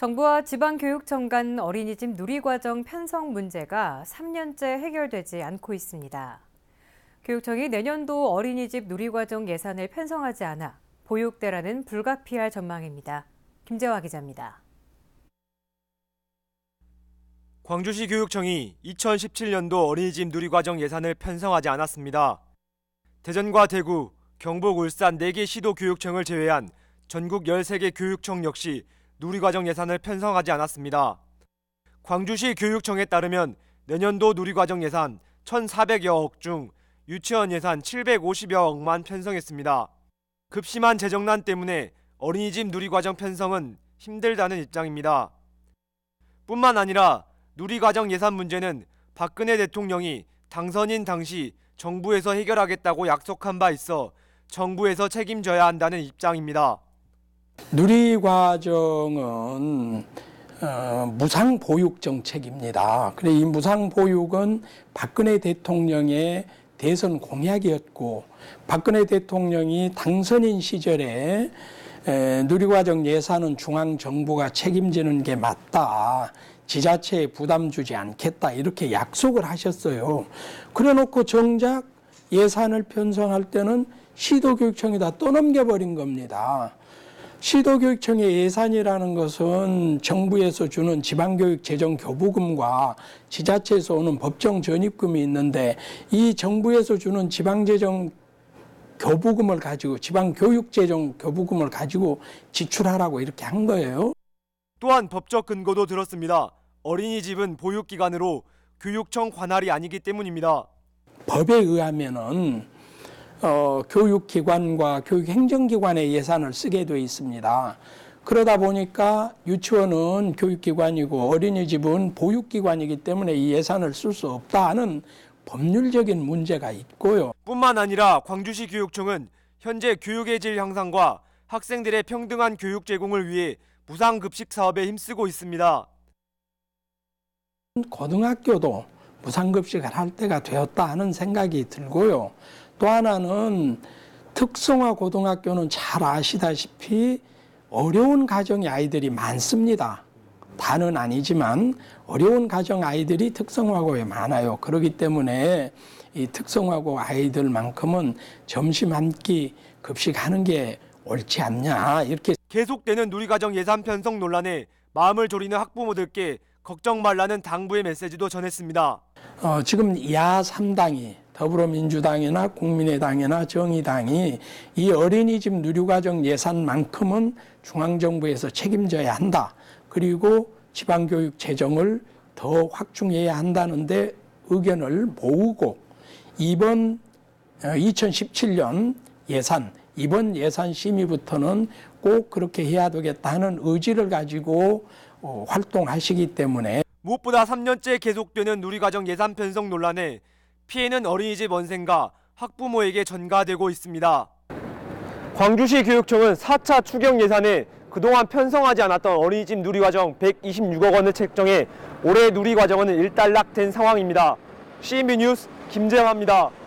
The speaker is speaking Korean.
정부와 지방교육청 간 어린이집 누리과정 편성 문제가 3년째 해결되지 않고 있습니다. 교육청이 내년도 어린이집 누리과정 예산을 편성하지 않아 보육대라는 불가피할 전망입니다. 김재화 기자입니다. 광주시 교육청이 2017년도 어린이집 누리과정 예산을 편성하지 않았습니다. 대전과 대구, 경북, 울산 4개 시도 교육청을 제외한 전국 13개 교육청 역시 누리과정 예산을 편성하지 않았습니다. 광주시 교육청에 따르면 내년도 누리과정 예산 1,400여억 중 유치원 예산 750여억만 편성했습니다. 급심한 재정난 때문에 어린이집 누리과정 편성은 힘들다는 입장입니다. 뿐만 아니라 누리과정 예산 문제는 박근혜 대통령이 당선인 당시 정부에서 해결하겠다고 약속한 바 있어 정부에서 책임져야 한다는 입장입니다. 누리 과정은 어, 무상 보육 정책입니다. 그래 이 무상 보육은 박근혜 대통령의 대선 공약이었고 박근혜 대통령이 당선인 시절에 에, 누리과정 예산은 중앙 정부가 책임지는 게 맞다. 지자체에 부담 주지 않겠다 이렇게 약속을 하셨어요. 그래놓고 정작 예산을 편성할 때는 시도교육청에다 떠넘겨버린 겁니다. 시도교육청의 예산이라는 것은 정부에서 주는 지방교육 재정 교부금과 지자체에서 오는 법정 전입금이 있는데 이 정부에서 주는 지방재정 교부금을 가지고 지방교육재정 교부금을 가지고 지출하라고 이렇게 한 거예요. 또한 법적 근거도 들었습니다. 어린이집은 보육기관으로 교육청 관할이 아니기 때문입니다. 법에 의하면은 어, 교육기관과 교육행정기관의 예산을 쓰게 돼 있습니다. 그러다 보니까 유치원은 교육기관이고 어린이집은 보육기관이기 때문에 이 예산을 쓸 수 없다는 법률적인 문제가 있고요. 뿐만 아니라 광주시 교육청은 현재 교육의 질 향상과 학생들의 평등한 교육 제공을 위해 무상급식 사업에 힘쓰고 있습니다. 고등학교도 무상급식을 할 때가 되었다 하는 생각이 들고요. 또 하나는 특성화 고등학교는 잘 아시다시피 어려운 가정의 아이들이 많습니다. 다는 아니지만 어려운 가정 아이들이 특성화고에 많아요. 그렇기 때문에 이 특성화고 아이들만큼은 점심 한 끼 급식하는 게 옳지 않냐 이렇게 계속되는 누리과정 예산 편성 논란에 마음을 졸이는 학부모들께 걱정 말라는 당부의 메시지도 전했습니다. 어, 지금 야 3당이 더불어민주당이나 국민의당이나 정의당이 이 어린이집 누류과정 예산만큼은 중앙정부에서 책임져야 한다. 그리고 지방교육 재정을 더 확충해야 한다는데 의견을 모으고 이번 2017년 어, 예산 이번 예산 심의부터는 꼭 그렇게 해야 되겠다 는 의지를 가지고 어, 활동하시기 때문에 무엇보다 3년째 계속되는 누리과정 예산 편성 논란에 피해는 어린이집 원생과 학부모에게 전가되고 있습니다. 광주시 교육청은 4차 추경 예산에 그동안 편성하지 않았던 어린이집 누리과정 126억 원을 책정해 올해 누리과정은 일단락된 상황입니다. CMB 뉴스 김재화입니다.